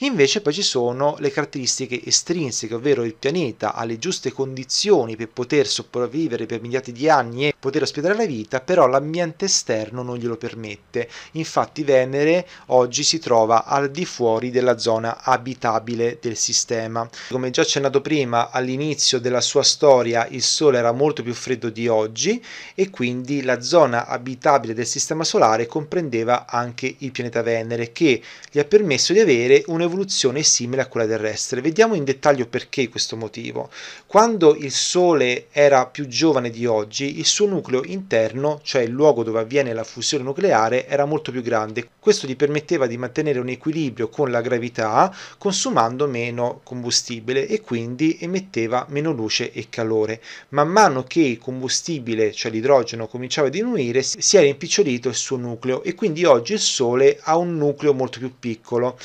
Invece poi ci sono le caratteristiche estrinseche, ovvero il pianeta ha le giuste condizioni per poter sopravvivere per migliaia di anni e poter ospitare la vita, però l'ambiente esterno non glielo permette. Infatti Venere oggi si trova al di fuori della zona abitabile del sistema. Come già accennato prima, all'inizio della sua storia il Sole era molto più freddo di oggi e quindi la zona abitabile del sistema solare comprendeva anche il pianeta Venere che gli ha permesso di avere un un'evoluzione simile a quella terrestre. Vediamo in dettaglio perché questo motivo. Quando il Sole era più giovane di oggi, il suo nucleo interno, cioè il luogo dove avviene la fusione nucleare, era molto più grande. Questo gli permetteva di mantenere un equilibrio con la gravità, consumando meno combustibile e quindi emetteva meno luce e calore. Man mano che il combustibile, cioè l'idrogeno, cominciava a diminuire, si era impicciolito il suo nucleo e quindi oggi il Sole ha un nucleo molto più piccolo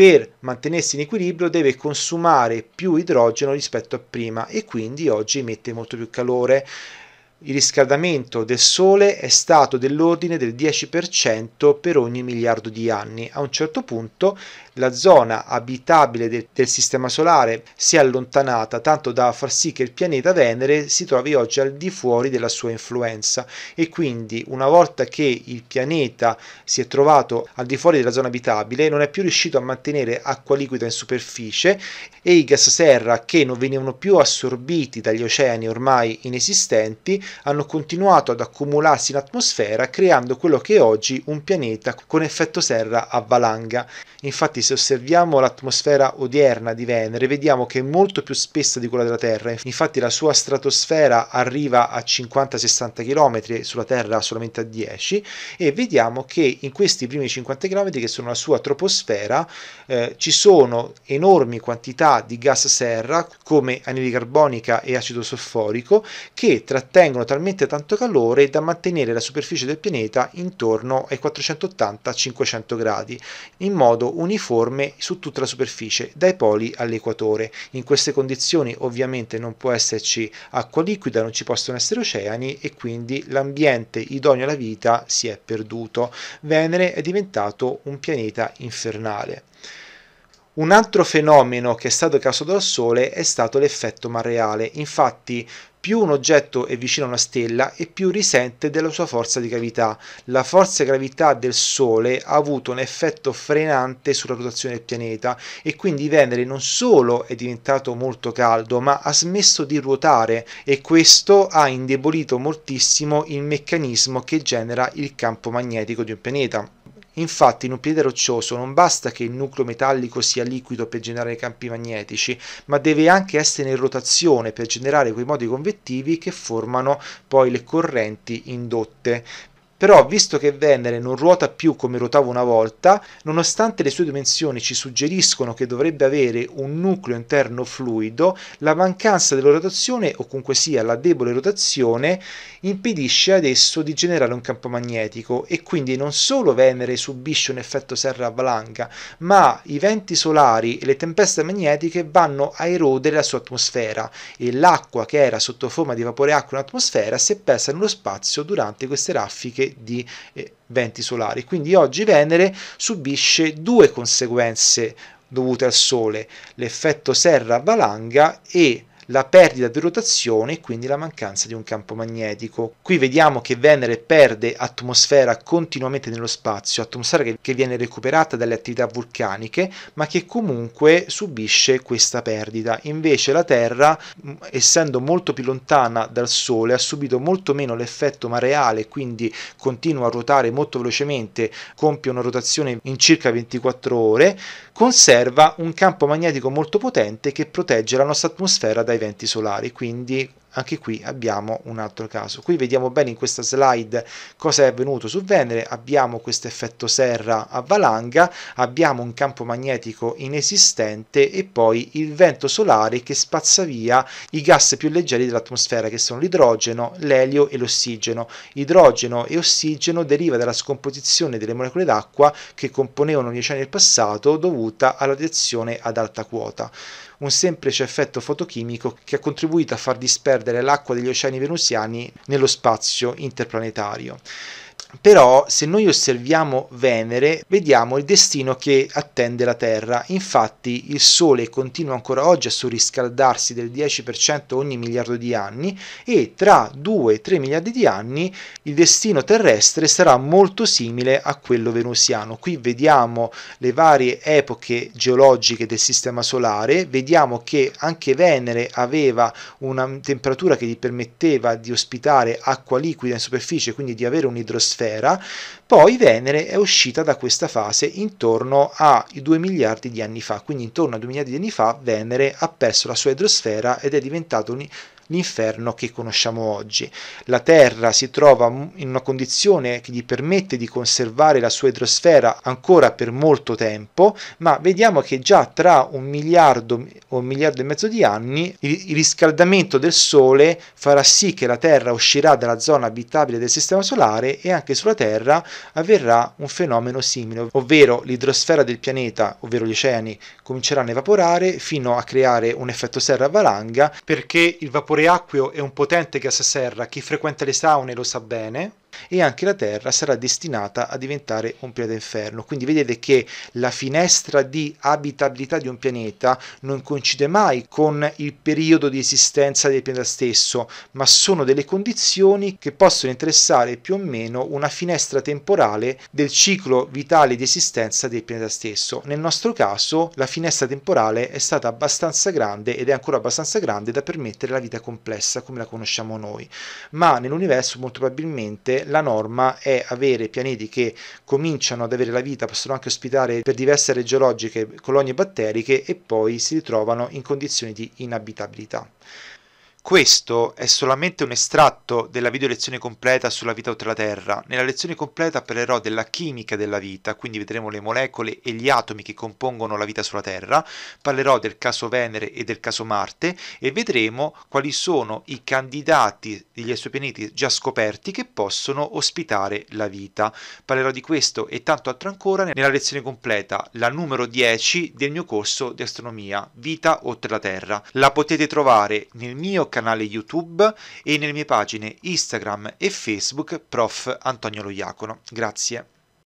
per mantenersi in equilibrio deve consumare più idrogeno rispetto a prima e quindi oggi emette molto più calore il riscaldamento del Sole è stato dell'ordine del 10% per ogni miliardo di anni. A un certo punto la zona abitabile del, del, Sistema Solare si è allontanata tanto da far sì che il pianeta Venere si trovi oggi al di fuori della sua influenza e quindi una volta che il pianeta si è trovato al di fuori della zona abitabile non è più riuscito a mantenere acqua liquida in superficie e i gas serra che non venivano più assorbiti dagli oceani ormai inesistenti hanno continuato ad accumularsi in atmosfera creando quello che è oggi un pianeta con effetto serra a valanga. Infatti se osserviamo l'atmosfera odierna di Venere vediamo che è molto più spessa di quella della Terra, infatti la sua stratosfera arriva a 50-60 km, sulla Terra solamente a 10 e vediamo che in questi primi 50 km che sono la sua troposfera eh, ci sono enormi quantità di gas serra come anidride carbonica e acido solforico che trattengono producono talmente tanto calore da mantenere la superficie del pianeta intorno ai 480-500 gradi, in modo uniforme su tutta la superficie, dai poli all'equatore. In queste condizioni ovviamente non può esserci acqua liquida, non ci possono essere oceani e quindi l'ambiente idoneo alla vita si è perduto. Venere è diventato un pianeta infernale. Un altro fenomeno che è stato causato dal Sole è stato l'effetto mareale. Infatti, più un oggetto è vicino a una stella e più risente della sua forza di gravità. La forza di gravità del Sole ha avuto un effetto frenante sulla rotazione del pianeta e quindi Venere non solo è diventato molto caldo, ma ha smesso di ruotare e questo ha indebolito moltissimo il meccanismo che genera il campo magnetico di un pianeta. Infatti in un piede roccioso non basta che il nucleo metallico sia liquido per generare campi magnetici, ma deve anche essere in rotazione per generare quei modi convettivi che formano poi le correnti indotte però visto che Venere non ruota più come ruotava una volta, nonostante le sue dimensioni ci suggeriscono che dovrebbe avere un nucleo interno fluido, la mancanza della rotazione o comunque sia la debole rotazione impedisce ad esso di generare un campo magnetico e quindi non solo Venere subisce un effetto serra avalanca, ma i venti solari e le tempeste magnetiche vanno a erodere la sua atmosfera e l'acqua che era sotto forma di vapore acqua in atmosfera si è persa nello spazio durante queste raffiche di eh, venti solari. Quindi oggi Venere subisce due conseguenze dovute al Sole, l'effetto serra valanga e la perdita di rotazione e quindi la mancanza di un campo magnetico. Qui vediamo che Venere perde atmosfera continuamente nello spazio, atmosfera che, che viene recuperata dalle attività vulcaniche, ma che comunque subisce questa perdita. Invece la Terra, mm, essendo molto più lontana dal Sole, ha subito molto meno l'effetto mareale, quindi continua a ruotare molto velocemente, compie una rotazione in circa 24 ore, conserva un campo magnetico molto potente che protegge la nostra atmosfera dai eventi solari, quindi anche qui abbiamo un altro caso. Qui vediamo bene in questa slide cosa è avvenuto su Venere, abbiamo questo effetto serra a valanga, abbiamo un campo magnetico inesistente e poi il vento solare che spazza via i gas più leggeri dell'atmosfera che sono l'idrogeno, l'elio e l'ossigeno. Idrogeno e ossigeno deriva dalla scomposizione delle molecole d'acqua che componevano gli oceani del passato dovuta alla reazione ad alta quota. Un semplice effetto fotochimico che ha contribuito a far disperdere perdere l'acqua degli oceani venusiani nello spazio interplanetario. Però se noi osserviamo Venere vediamo il destino che attende la Terra. Infatti il Sole continua ancora oggi a surriscaldarsi del 10% ogni miliardo di anni e tra 2-3 miliardi di anni il destino terrestre sarà molto simile a quello venusiano. Qui vediamo le varie epoche geologiche del Sistema Solare, vediamo che anche Venere aveva una temperatura che gli permetteva di ospitare acqua liquida in superficie, quindi di avere un'idrosfera atmosfera, poi Venere è uscita da questa fase intorno ai 2 miliardi di anni fa, quindi intorno a 2 miliardi di anni fa Venere ha perso la sua idrosfera ed è diventato un l'inferno che conosciamo oggi. La Terra si trova in una condizione che gli permette di conservare la sua idrosfera ancora per molto tempo, ma vediamo che già tra un miliardo o un miliardo e mezzo di anni il riscaldamento del Sole farà sì che la Terra uscirà dalla zona abitabile del Sistema Solare e anche sulla Terra avverrà un fenomeno simile, ovvero l'idrosfera del pianeta, ovvero gli oceani, cominceranno a evaporare fino a creare un effetto serra valanga perché il vapore Uriacquio è un potente che serra, chi frequenta le saune lo sa bene, e anche la terra sarà destinata a diventare un pianeta inferno. Quindi vedete che la finestra di abitabilità di un pianeta non coincide mai con il periodo di esistenza del pianeta stesso, ma sono delle condizioni che possono interessare più o meno una finestra temporale del ciclo vitale di esistenza del pianeta stesso. Nel nostro caso la finestra temporale è stata abbastanza grande ed è ancora abbastanza grande da permettere la vita complessa come la conosciamo noi, ma nell'universo molto probabilmente la norma è avere pianeti che cominciano ad avere la vita, possono anche ospitare per diverse aree geologiche colonie batteriche e poi si ritrovano in condizioni di inabitabilità. Questo è solamente un estratto della video lezione completa sulla vita oltre la Terra. Nella lezione completa parlerò della chimica della vita, quindi vedremo le molecole e gli atomi che compongono la vita sulla Terra, parlerò del caso Venere e del caso Marte e vedremo quali sono i candidati degli esopianeti già scoperti che possono ospitare la vita. Parlerò di questo e tanto altro ancora nella lezione completa, la numero 10 del mio corso di astronomia, Vita oltre la Terra. La potete trovare nel mio canale canale YouTube e nelle mie pagine Instagram e Facebook Prof. Antonio Lo Iacono. Grazie.